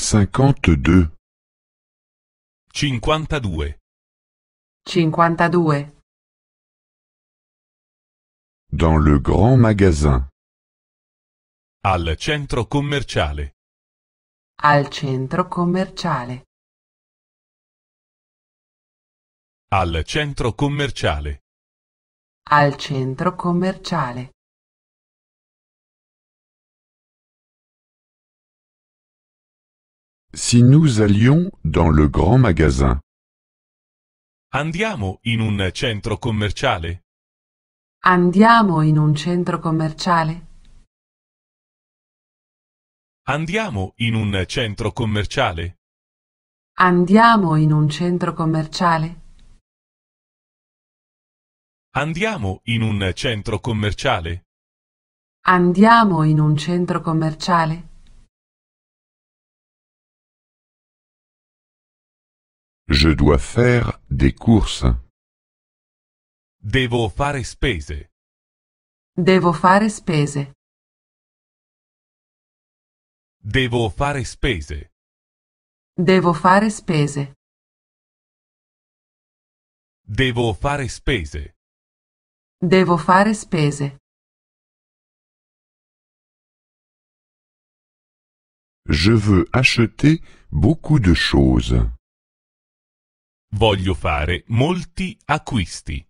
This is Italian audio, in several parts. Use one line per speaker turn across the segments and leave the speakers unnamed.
cinquantadue 52 52. Dans le grand magasin. Al centro commerciale. Al centro commerciale. Al centro commerciale. Al centro commerciale. Si
nous allions dans le grand magasin. Andiamo in un centro commerciale.
Andiamo in un centro commerciale.
Andiamo in un centro commerciale.
Andiamo in un centro commerciale.
Andiamo in un centro commerciale.
Andiamo in un centro commerciale.
Je dois faire des courses. Devo fare spese. Devo fare spese. Devo fare spese. Devo fare spese. Devo fare spese. Devo fare spese. Je veux acheter beaucoup de choses.
Voglio fare molti acquisti.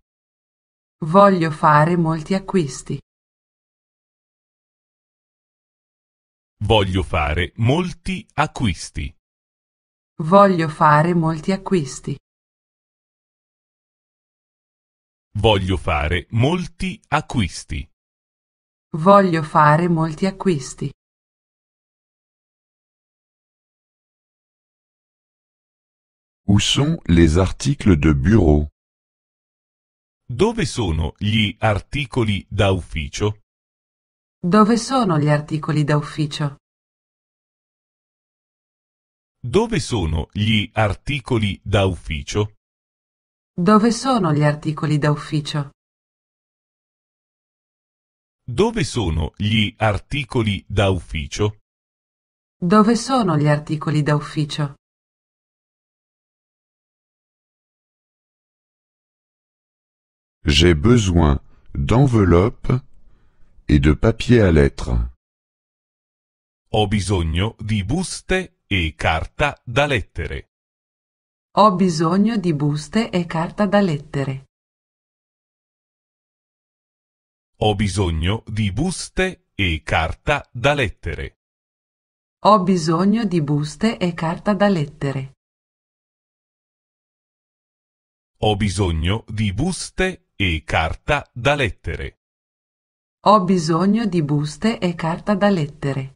Voglio fare molti acquisti.
Voglio fare molti acquisti. Voglio fare molti acquisti. Voglio fare molti acquisti. Voglio fare molti acquisti. Où sont les articles de bureau? Dove sono gli articoli da ufficio?
Dove sono gli articoli da ufficio?
Dove sono gli articoli da ufficio?
Dove sono gli articoli da ufficio?
Dove sono gli articoli da ufficio?
Dove sono gli articoli da ufficio?
J'ai besoin d'enveloppes et de papier à lettres. Ho bisogno di buste e carta da lettere.
Ho bisogno di buste e carta da lettere.
Ho bisogno di buste e carta da lettere.
Ho bisogno di buste e carta da lettere.
Ho bisogno di buste e carta da lettere.
Ho bisogno di
buste e carta da lettere.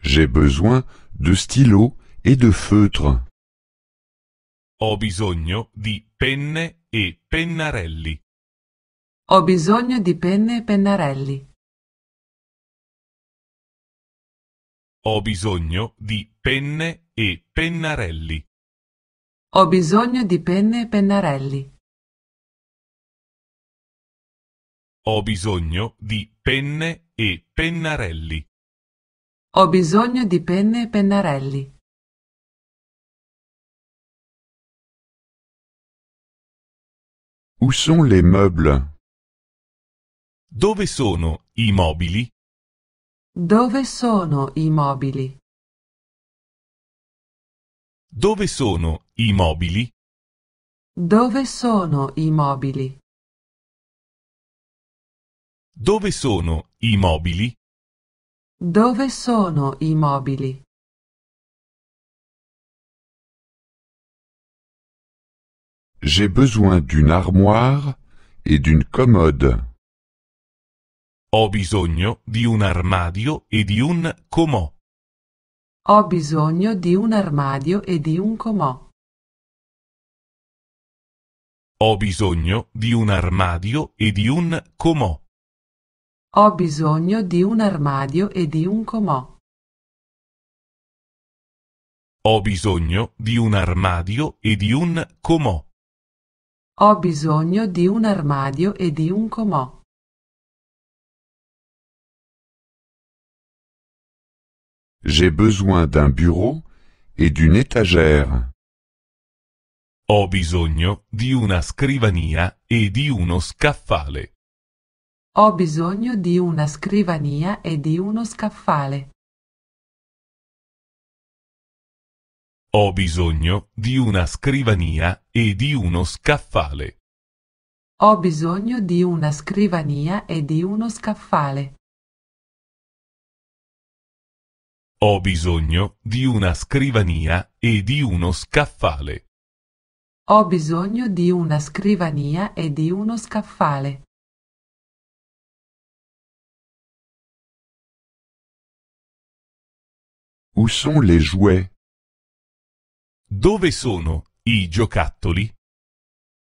J'ai besoin de stylos e de feutres.
Ho bisogno di penne e pennarelli.
Ho bisogno di penne e pennarelli.
Ho bisogno di penne e pennarelli.
Ho bisogno di penne e pennarelli.
Ho bisogno di penne e pennarelli. Ho bisogno di penne e pennarelli. Où sont les meubles? Dove sono i mobili? Dove sono i mobili? Dove sono i mobili?
Dove sono i mobili?
Dove sono i mobili? Dove sono i mobili? J'ai besoin d'une armoire
et d'une commode. Ho bisogno di un armadio e di un comò.
Ho bisogno di un armadio e di un comò.
Ho bisogno di un armadio e di un comò.
Ho bisogno di un armadio e di un comò.
Ho bisogno di un armadio e di un comò.
Ho bisogno di
un armadio e di un comò. J'ai besoin d'un bureau e d'une
étagère. Ho bisogno di una scrivania e di uno scaffale.
Ho bisogno di una scrivania e di uno scaffale.
Ho
bisogno di una scrivania e di uno scaffale.
Ho bisogno di una scrivania e di uno scaffale.
Ho bisogno di una scrivania e di uno scaffale.
Ho bisogno di una scrivania e di
uno scaffale. Où sont les jouets? Dove sono i giocattoli?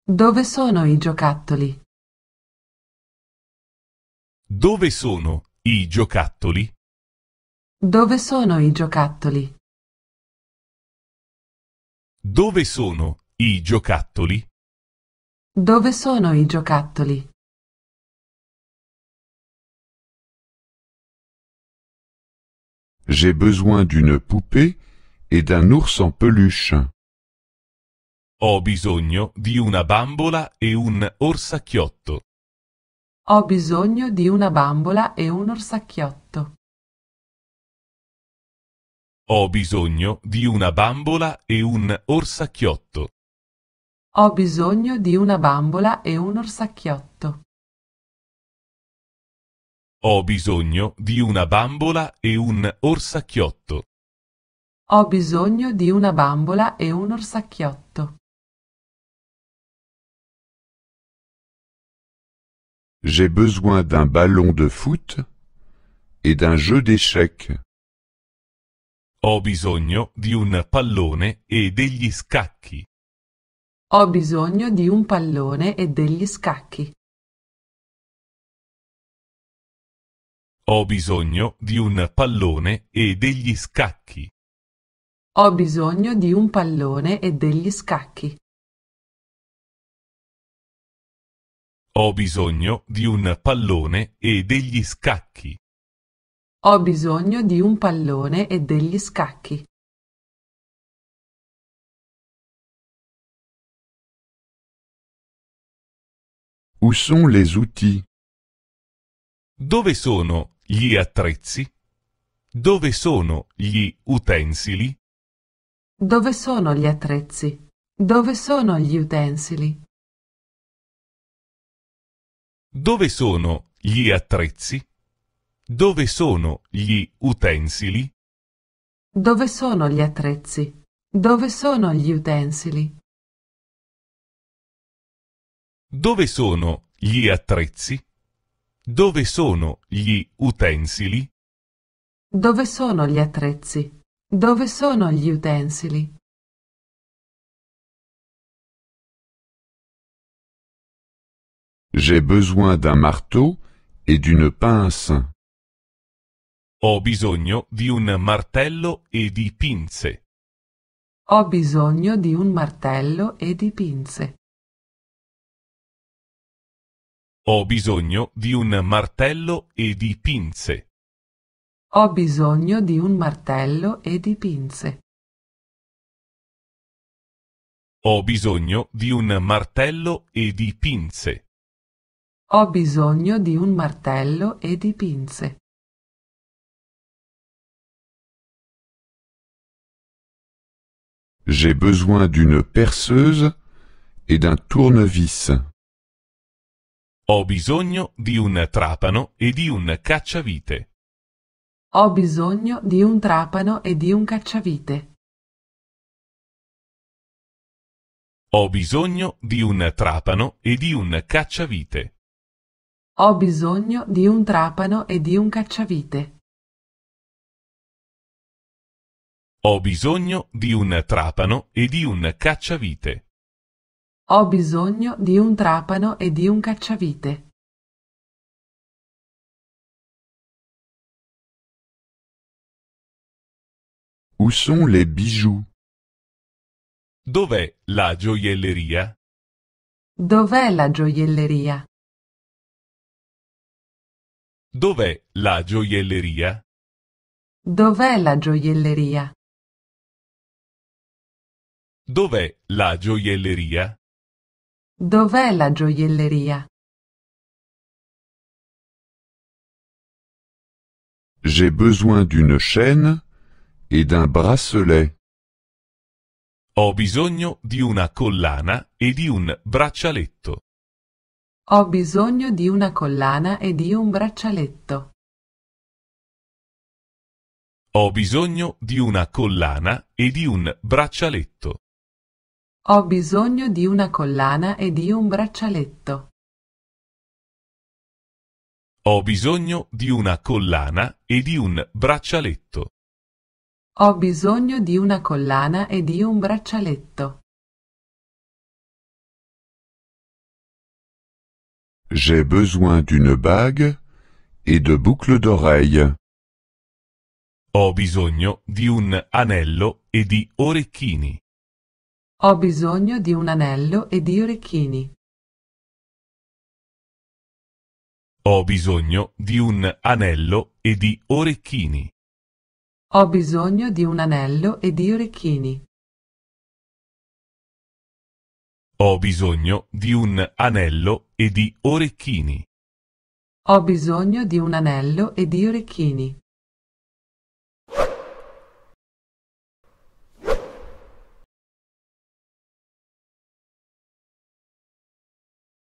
Dove sono i giocattoli? Dove sono i giocattoli? Dove sono i giocattoli? Dove sono i giocattoli? Dove sono i giocattoli?
J'ai besoin d'une poupée et d'un ours en peluche. Ho bisogno di una bambola e un orsacchiotto.
Ho bisogno di una bambola e un orsacchiotto.
Ho bisogno di una bambola e un orsacchiotto.
Ho bisogno di una bambola e un orsacchiotto.
Ho bisogno di una bambola e un orsacchiotto.
Ho bisogno di una bambola e un orsacchiotto.
J'ai besoin d'un ballon de foot et d'un jeu d'échecs. Ho bisogno di un pallone e degli scacchi.
Ho bisogno di un pallone e degli
scacchi. Ho bisogno di un pallone e degli scacchi. Ho bisogno di
un pallone e degli scacchi.
Ho bisogno di un pallone e degli scacchi.
Ho bisogno di un pallone e degli scacchi.
Où sont les outils? Dove sono gli attrezzi? Dove sono gli utensili?
Dove sono gli attrezzi? Dove sono gli utensili?
Dove sono gli attrezzi? Dove sono gli utensili?
Dove sono gli attrezzi? Dove sono gli utensili?
Dove sono gli attrezzi? Dove sono gli utensili?
Dove sono gli attrezzi? Dove sono gli utensili?
J'ai besoin d'un marteau et d'une pince. Ho bisogno di un martello e di pinze.
Ho bisogno di un martello e di pinze.
Ho bisogno di un martello e di pinze.
Ho bisogno di un martello e di pinze.
Ho bisogno di un martello e di pinze.
Ho bisogno di un martello e di pinze.
J'ai besoin d'une perceuse et d'un tournevis. Ho bisogno di un trapano e di un cacciavite.
Ho bisogno di un trapano e di un cacciavite.
Ho bisogno di un trapano e di un cacciavite.
Ho bisogno di un trapano e di un cacciavite.
Ho bisogno di un trapano e di un cacciavite.
Ho bisogno di un trapano e
di un cacciavite. Où sont les bijoux? Dov'è la gioielleria? Dov'è la gioielleria? Dov'è la gioielleria? Dov'è la gioielleria? Dov'è la gioielleria? Dov'è la gioielleria?
J'ai besoin d'une chaîne et d'un bracelet. Ho bisogno di una collana e di un braccialetto.
Ho bisogno di una collana e di un braccialetto.
Ho bisogno di una collana e di un braccialetto.
Ho bisogno di una collana e di un braccialetto.
Ho bisogno di una collana e di un braccialetto.
Ho bisogno di una collana e di un braccialetto.
J'ai besoin d'une bague et de boucles d'oreilles. Ho bisogno di un anello e di orecchini.
Ho bisogno di un anello e di orecchini.
Ho bisogno di un anello e di orecchini.
Ho bisogno di un anello e di orecchini.
Ho bisogno di un anello e di orecchini.
Ho bisogno di un anello e di orecchini.